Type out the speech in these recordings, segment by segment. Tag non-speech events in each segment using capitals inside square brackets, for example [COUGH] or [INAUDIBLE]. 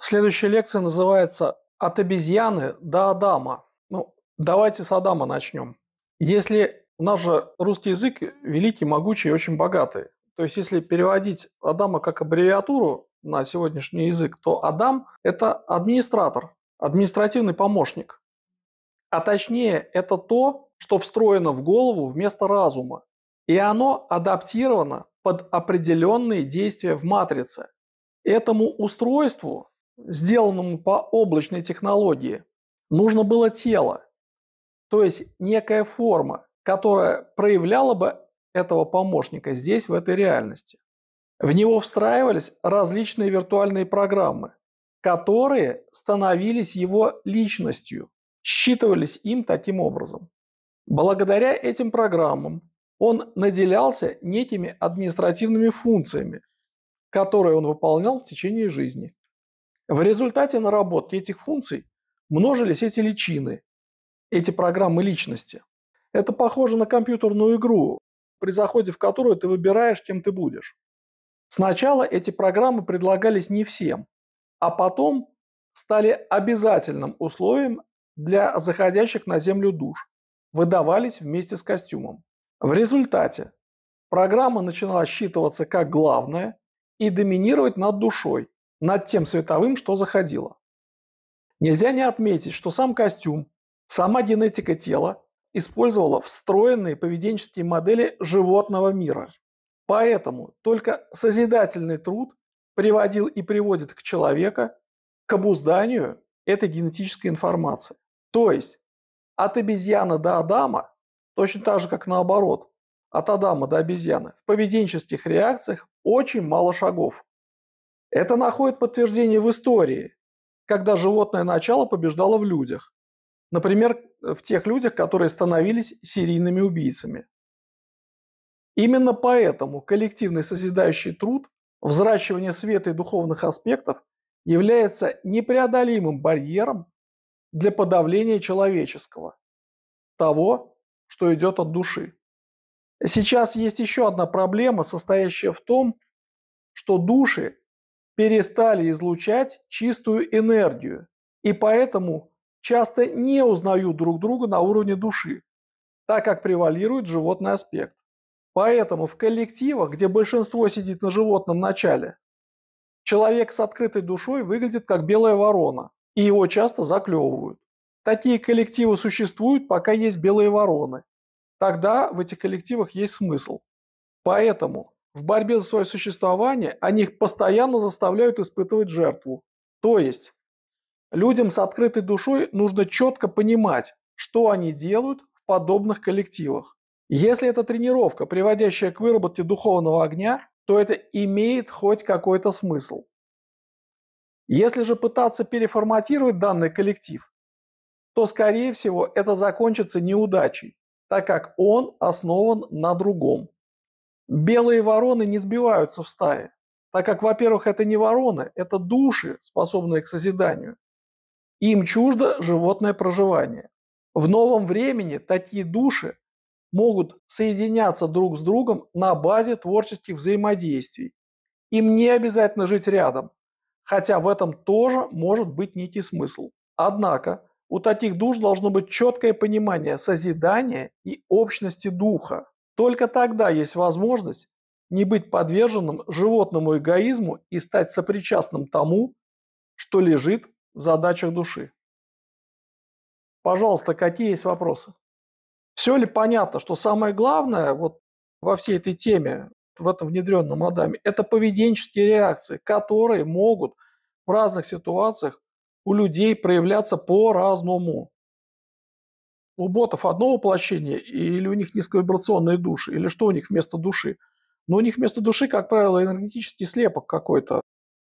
Следующая лекция называется «От обезьяны до Адама». Ну, давайте с Адама начнем. Если у нас же русский язык великий, могучий и очень богатый. То есть если переводить Адама как аббревиатуру на сегодняшний язык, то Адам – это администратор, административный помощник. А точнее, это то, что встроено в голову вместо разума. И оно адаптировано под определенные действия в матрице. Этому устройству сделанному по облачной технологии, нужно было тело, то есть некая форма, которая проявляла бы этого помощника здесь, в этой реальности. В него встраивались различные виртуальные программы, которые становились его личностью, считывались им таким образом. Благодаря этим программам он наделялся некими административными функциями, которые он выполнял в течение жизни. В результате наработки этих функций множились эти личины, эти программы личности. Это похоже на компьютерную игру, при заходе в которую ты выбираешь, кем ты будешь. Сначала эти программы предлагались не всем, а потом стали обязательным условием для заходящих на Землю душ, выдавались вместе с костюмом. В результате программа начала считываться как главная и доминировать над душой, над тем световым, что заходило. Нельзя не отметить, что сам костюм, сама генетика тела использовала встроенные поведенческие модели животного мира. Поэтому только созидательный труд приводил и приводит к человека к обузданию этой генетической информации. То есть от обезьяны до Адама, точно так же, как наоборот, от Адама до обезьяны, в поведенческих реакциях очень мало шагов. Это находит подтверждение в истории, когда животное начало побеждало в людях. Например, в тех людях, которые становились серийными убийцами. Именно поэтому коллективный созидающий труд, взращивание света и духовных аспектов является непреодолимым барьером для подавления человеческого, того, что идет от души. Сейчас есть еще одна проблема, состоящая в том, что души перестали излучать чистую энергию и поэтому часто не узнают друг друга на уровне души, так как превалирует животный аспект. Поэтому в коллективах, где большинство сидит на животном начале, человек с открытой душой выглядит как белая ворона, и его часто заклевывают. Такие коллективы существуют, пока есть белые вороны. Тогда в этих коллективах есть смысл. Поэтому в борьбе за свое существование они их постоянно заставляют испытывать жертву. То есть людям с открытой душой нужно четко понимать, что они делают в подобных коллективах. Если это тренировка, приводящая к выработке духовного огня, то это имеет хоть какой-то смысл. Если же пытаться переформатировать данный коллектив, то, скорее всего, это закончится неудачей, так как он основан на другом. Белые вороны не сбиваются в стае, так как, во-первых, это не вороны, это души, способные к созиданию. Им чуждо животное проживание. В новом времени такие души могут соединяться друг с другом на базе творческих взаимодействий. Им не обязательно жить рядом, хотя в этом тоже может быть некий смысл. Однако у таких душ должно быть четкое понимание созидания и общности духа. Только тогда есть возможность не быть подверженным животному эгоизму и стать сопричастным тому, что лежит в задачах души. Пожалуйста, какие есть вопросы? Все ли понятно, что самое главное вот во всей этой теме, в этом внедренном Адаме, это поведенческие реакции, которые могут в разных ситуациях у людей проявляться по-разному у ботов одно воплощение, или у них низковибрационные души, или что у них вместо души. Но ну, у них вместо души, как правило, энергетический слепок какой-то.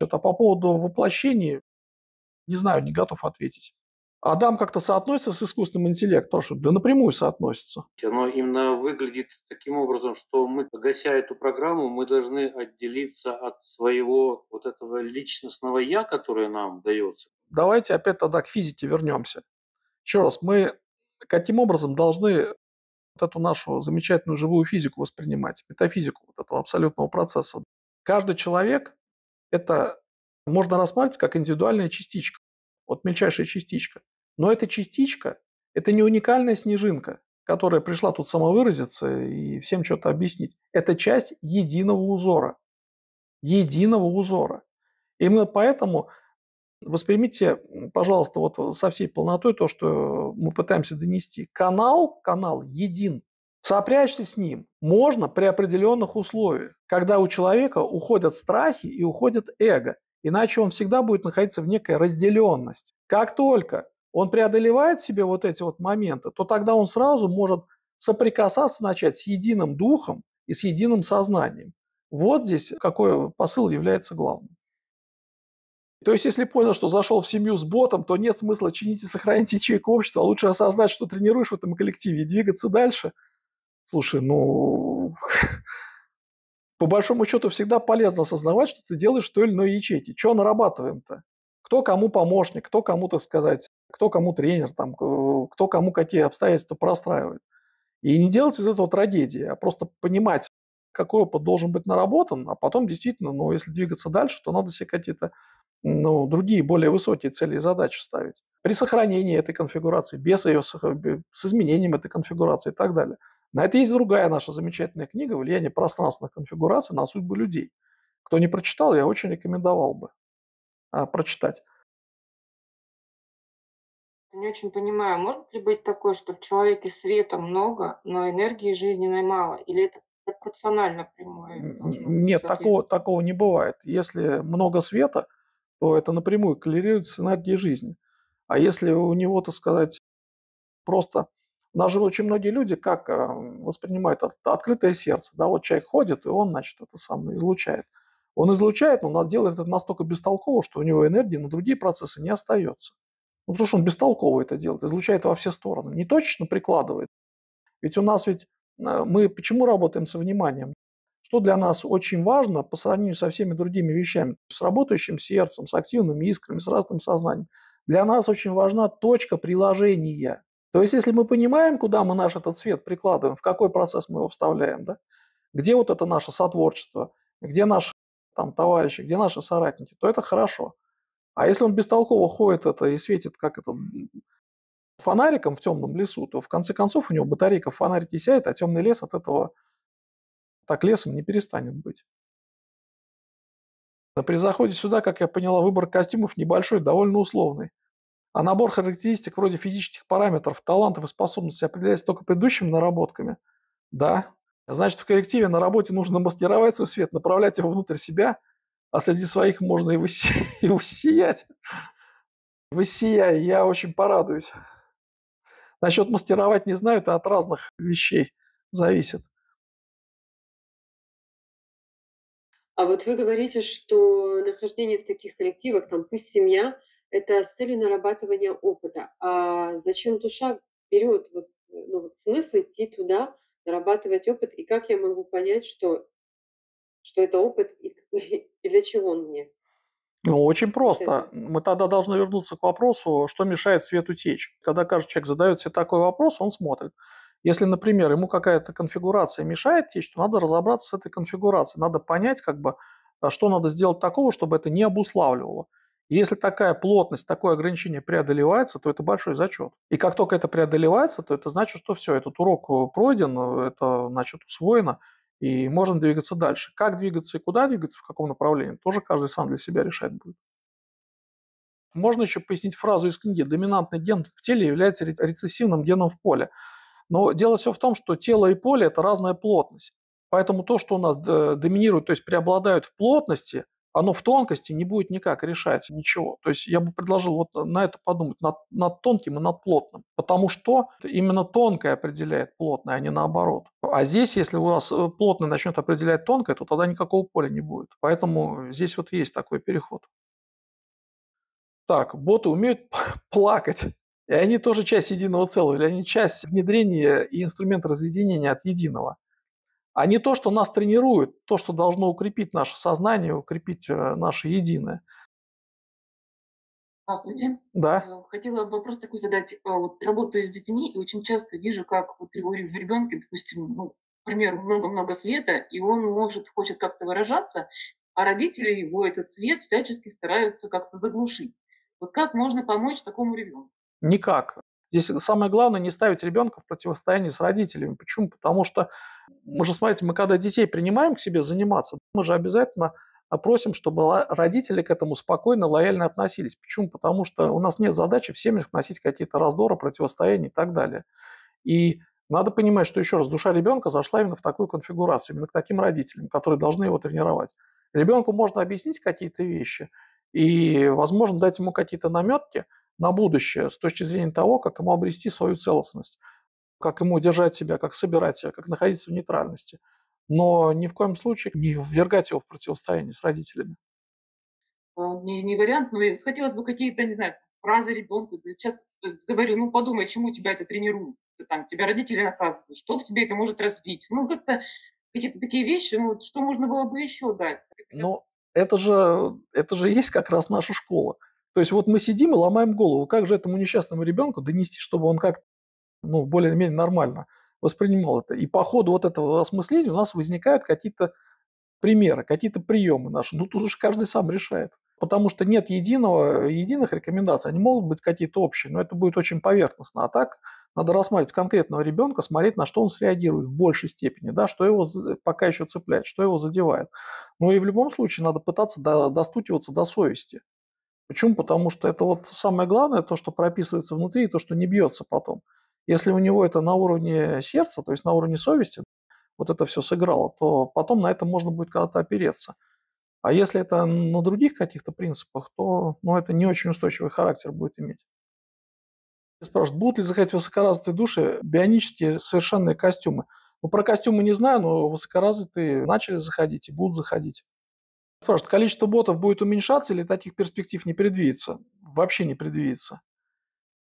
А по поводу воплощения, не знаю, не готов ответить. Адам как-то соотносится с искусственным интеллектом, что да напрямую соотносится. Оно именно выглядит таким образом, что мы, гася эту программу, мы должны отделиться от своего вот этого личностного «я», которое нам дается. Давайте опять тогда к физике вернемся. Еще раз, мы каким образом должны вот эту нашу замечательную живую физику воспринимать, метафизику вот этого абсолютного процесса. Каждый человек – это можно рассматривать как индивидуальная частичка, вот мельчайшая частичка. Но эта частичка – это не уникальная снежинка, которая пришла тут самовыразиться и всем что-то объяснить. Это часть единого узора. Единого узора. Именно поэтому Воспримите, пожалуйста, вот э, со всей полнотой то, что мы пытаемся донести. Канал, канал един. Сопрячься с ним можно при определенных условиях, когда у человека уходят страхи и уходит эго. Иначе он всегда будет находиться в некой разделенности. Как только он преодолевает себе вот эти вот моменты, то тогда он сразу может соприкасаться начать с единым духом и с единым сознанием. Вот здесь какой э, посыл является главным. То есть, если понял, что зашел в семью с ботом, то нет смысла чинить и сохранить ячейку общества, а лучше осознать, что тренируешь в этом коллективе и двигаться дальше. Слушай, ну, [LAUGHS] по большому счету всегда полезно осознавать, что ты делаешь то или иной ячейки. что нарабатываем-то? Кто кому помощник, кто кому, так сказать, кто кому тренер, там, кто кому какие обстоятельства простраивает. И не делать из этого трагедии, а просто понимать, какой опыт должен быть наработан, а потом действительно, ну, если двигаться дальше, то надо себе какие-то ну, другие более высокие цели и задачи ставить. При сохранении этой конфигурации, без ее, с изменением этой конфигурации и так далее. На это есть другая наша замечательная книга «Влияние пространственных конфигураций на судьбу людей». Кто не прочитал, я очень рекомендовал бы а, прочитать. Не очень понимаю, может ли быть такое, что в человеке света много, но энергии жизненной мало? Или это пропорционально прямое? Нет, такого, такого не бывает. Если много света – то это напрямую коррелирует с энергией жизни. А если у него, так сказать, просто... У нас же очень многие люди как эм, воспринимают это открытое сердце. Да, вот человек ходит, и он, значит, это самое излучает. Он излучает, но он делает это настолько бестолково, что у него энергии на другие процессы не остается. Ну, потому что он бестолково это делает, излучает во все стороны, не точно прикладывает. Ведь у нас ведь э, мы почему работаем со вниманием? что для нас очень важно по сравнению со всеми другими вещами, с работающим сердцем, с активными искрами, с разным сознанием. Для нас очень важна точка приложения. То есть, если мы понимаем, куда мы наш этот свет прикладываем, в какой процесс мы его вставляем, да, где вот это наше сотворчество, где наши там, товарищи, где наши соратники, то это хорошо. А если он бестолково ходит это и светит как это фонариком в темном лесу, то в конце концов у него батарейка в фонарике сядет, а темный лес от этого так лесом не перестанет быть. При заходе сюда, как я поняла, выбор костюмов небольшой, довольно условный. А набор характеристик вроде физических параметров, талантов и способностей определяется только предыдущими наработками? Да. Значит, в коллективе на работе нужно мастеровать свой свет, направлять его внутрь себя, а среди своих можно и, [LAUGHS] и высиять. Высияй, я очень порадуюсь. Насчет мастеровать не знаю, это от разных вещей зависит. А вот вы говорите, что нахождение в таких коллективах, там, пусть семья, это с целью нарабатывания опыта. А зачем душа берет вот, ну, вот смысл идти туда, нарабатывать опыт, и как я могу понять, что, что это опыт и, [LAUGHS] и для чего он мне? Ну, очень просто. Мы тогда должны вернуться к вопросу, что мешает свету течь. Когда каждый человек задает себе такой вопрос, он смотрит, если, например, ему какая-то конфигурация мешает течь, то надо разобраться с этой конфигурацией, надо понять, как бы, а, что надо сделать такого, чтобы это не обуславливало. И если такая плотность, такое ограничение преодолевается, то это большой зачет. И как только это преодолевается, то это значит, что все, этот урок э, пройден, э, это, значит, усвоено, и можно двигаться дальше. Как двигаться и куда двигаться, в каком направлении, тоже каждый сам для себя решать будет. Можно еще пояснить фразу из книги «Доминантный ген в теле является рецессивным геном в поле». Но дело все в том, что тело и поле – это разная плотность. Поэтому то, что у нас э, доминирует, то есть преобладают в плотности, оно в тонкости не будет никак решать ничего. То есть я бы предложил вот на это подумать, над, над тонким и над плотным. Потому что именно тонкое определяет плотное, а не наоборот. А здесь, если у вас э, плотное начнет определять тонкое, то тогда никакого поля не будет. Поэтому здесь вот есть такой переход. Так, боты умеют [LAUGHS] плакать. И они тоже часть единого целого, или они часть внедрения и инструмент разъединения от единого. А не то, что нас тренирует, то, что должно укрепить наше сознание, укрепить э, наше единое. Здравствуйте. А, да. Э, хотела вопрос такой задать. Э, вот работаю с детьми и очень часто вижу, как вот в ребенке, допустим, ну, к много-много света, и он может, хочет как-то выражаться, а родители его этот свет всячески стараются как-то заглушить. Вот как можно помочь такому ребенку? Никак. Здесь самое главное не ставить ребенка в противостоянии с родителями. Почему? Потому что мы же, смотрите, мы когда детей принимаем к себе заниматься, мы же обязательно опросим, чтобы родители к этому спокойно, лояльно относились. Почему? Потому что у нас нет задачи в семьях вносить какие-то раздоры, противостояния и так далее. И надо понимать, что еще раз, душа ребенка зашла именно в такую конфигурацию, именно к таким родителям, которые должны его тренировать. Ребенку можно объяснить какие-то вещи и, возможно, дать ему какие-то наметки – на будущее с точки зрения того, как ему обрести свою целостность, как ему держать себя, как собирать себя, как находиться в нейтральности. Но ни в коем случае не ввергать его в противостояние с родителями. А, не, не вариант, но хотелось бы какие-то, не знаю, фразы ребенка. Сейчас говорю, ну подумай, чему тебя это тренирует, там, тебя родители наказывают, что в тебе это может развить. Ну как-то какие-то такие вещи, ну что можно было бы еще дать. Ну, это же, это же есть как раз наша школа. То есть вот мы сидим и ломаем голову, как же этому несчастному ребенку донести, чтобы он как ну, более-менее нормально воспринимал это. И по ходу вот этого осмысления у нас возникают какие-то примеры, какие-то приемы наши. Ну, тут уж каждый сам решает. Потому что нет единого, единых рекомендаций. Они могут быть какие-то общие, но это будет очень поверхностно. А так надо рассматривать конкретного ребенка, смотреть, на что он среагирует в большей степени, да, что его пока еще цепляет, что его задевает. Ну и в любом случае надо пытаться до, до совести. Почему? Потому что это вот самое главное, то, что прописывается внутри, и то, что не бьется потом. Если у него это на уровне сердца, то есть на уровне совести, вот это все сыграло, то потом на это можно будет когда-то опереться. А если это на других каких-то принципах, то ну, это не очень устойчивый характер будет иметь. Спрашивают, будут ли заходить высокоразвитые души бионические совершенные костюмы? Ну, про костюмы не знаю, но высокоразвитые начали заходить и будут заходить. Спрашивают, количество ботов будет уменьшаться или таких перспектив не предвидится? Вообще не предвидится.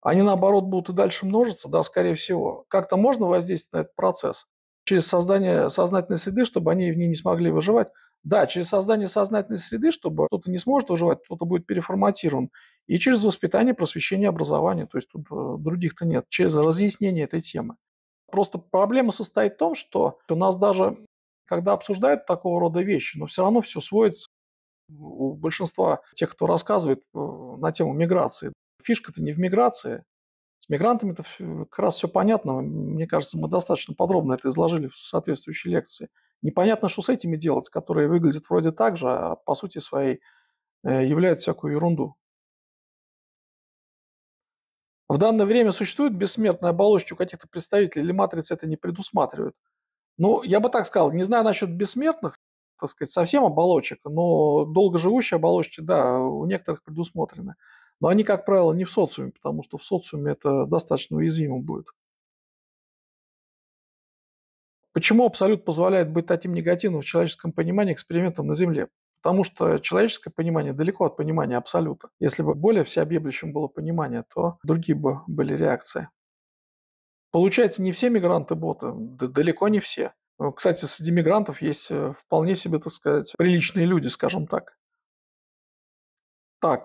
Они, наоборот, будут и дальше множиться, да, скорее всего. Как-то можно воздействовать на этот процесс? Через создание сознательной среды, чтобы они в ней не смогли выживать? Да, через создание сознательной среды, чтобы кто-то не сможет выживать, кто-то будет переформатирован. И через воспитание, просвещение, образование. То есть тут э, других-то нет. Через разъяснение этой темы. Просто проблема состоит в том, что у нас даже когда обсуждают такого рода вещи, но все равно все сводится у большинства тех, кто рассказывает э, на тему миграции. Фишка-то не в миграции. С мигрантами то как раз все понятно. Мне кажется, мы достаточно подробно это изложили в соответствующей лекции. Непонятно, что с этими делать, которые выглядят вроде так же, а по сути своей э, являются всякую ерунду. В данное время существует бессмертная оболочка у каких-то представителей или матрицы это не предусматривают. Ну, я бы так сказал, не знаю насчет бессмертных, так сказать, совсем оболочек, но долгоживущие оболочки, да, у некоторых предусмотрены. Но они, как правило, не в социуме, потому что в социуме это достаточно уязвимо будет. Почему абсолют позволяет быть таким негативным в человеческом понимании экспериментом на Земле? Потому что человеческое понимание далеко от понимания абсолюта. Если бы более всеобъемлющим было понимание, то другие бы были реакции. Получается, не все мигранты боты, далеко не все. Э, кстати, среди мигрантов есть э, вполне себе, так сказать, приличные люди, скажем так. Так,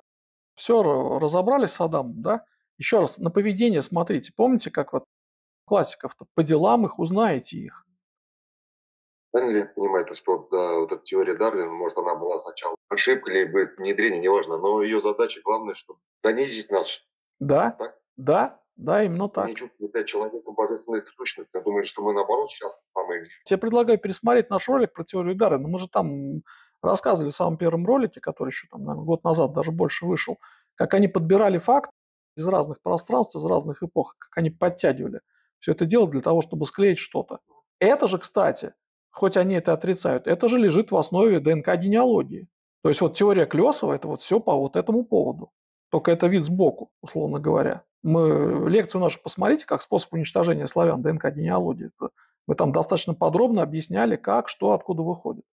все, разобрали с Адамом, да? Еще раз, на поведение смотрите. Помните, как вот классиков-то? По делам их узнаете их. я понимаю, то, что да, вот эта теория Дарвина, может, она была сначала ошибка, либо внедрение, неважно, но ее задача главная, чтобы занизить нас. Да, так? да, да, именно так. Не чувствует себя человеком божественной сущности. Я думаю, что мы наоборот сейчас самые... Тебе предлагаю пересмотреть наш ролик про теорию удара. Но мы же там рассказывали в самом первом ролике, который еще там, наверное, год назад даже больше вышел, как они подбирали факт из разных пространств, из разных эпох, как они подтягивали. Все это дело для того, чтобы склеить что-то. Это же, кстати, хоть они это отрицают, это же лежит в основе ДНК-генеалогии. То есть вот теория Клесова – это вот все по вот этому поводу. Только это вид сбоку, условно говоря. Мы, э, лекцию нашу посмотрите, как способ уничтожения славян, ДНК генеалогии. Мы там достаточно подробно объясняли, как, что, откуда выходит.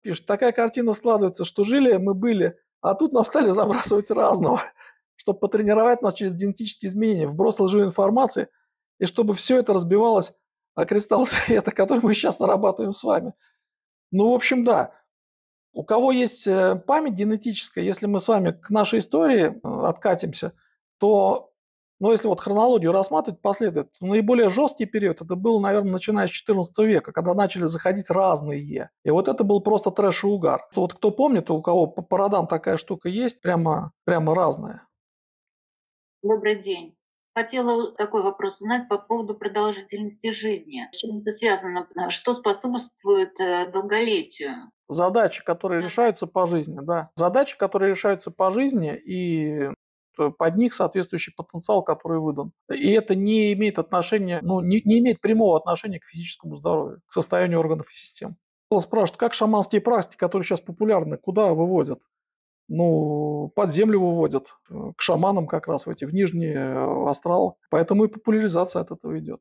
Пишет, такая картина складывается, что жили мы были, а тут нам стали [LAUGHS] забрасывать разного, чтобы потренировать нас через генетические изменения, вброс лживой информации, и чтобы все это разбивалось о кристалл света, [LAUGHS] который мы сейчас нарабатываем с вами. Ну, в общем, да. У кого есть э, память генетическая, если мы с вами к нашей истории э, откатимся – то, ну, если вот хронологию рассматривать последовательно, то наиболее жесткий период это был, наверное, начиная с 14 века, когда начали заходить разные. И вот это был просто трэш и угар. Вот кто помнит, у кого по породам такая штука есть, прямо, прямо разная. Добрый день. Хотела такой вопрос узнать по поводу продолжительности жизни. С чем это связано? Э, что способствует э, долголетию? Задачи, которые решаются по жизни, да. Задачи, которые решаются по жизни и Э, под них соответствующий потенциал, который выдан. И это не имеет отношения, ну, не, не имеет прямого отношения к физическому здоровью, к состоянию органов и систем. Спрашивают, как шаманские практики, которые сейчас популярны, куда выводят? ну, под землю выводят, э, к шаманам как раз в эти, в нижние э, астралы. Поэтому и популяризация от этого идет.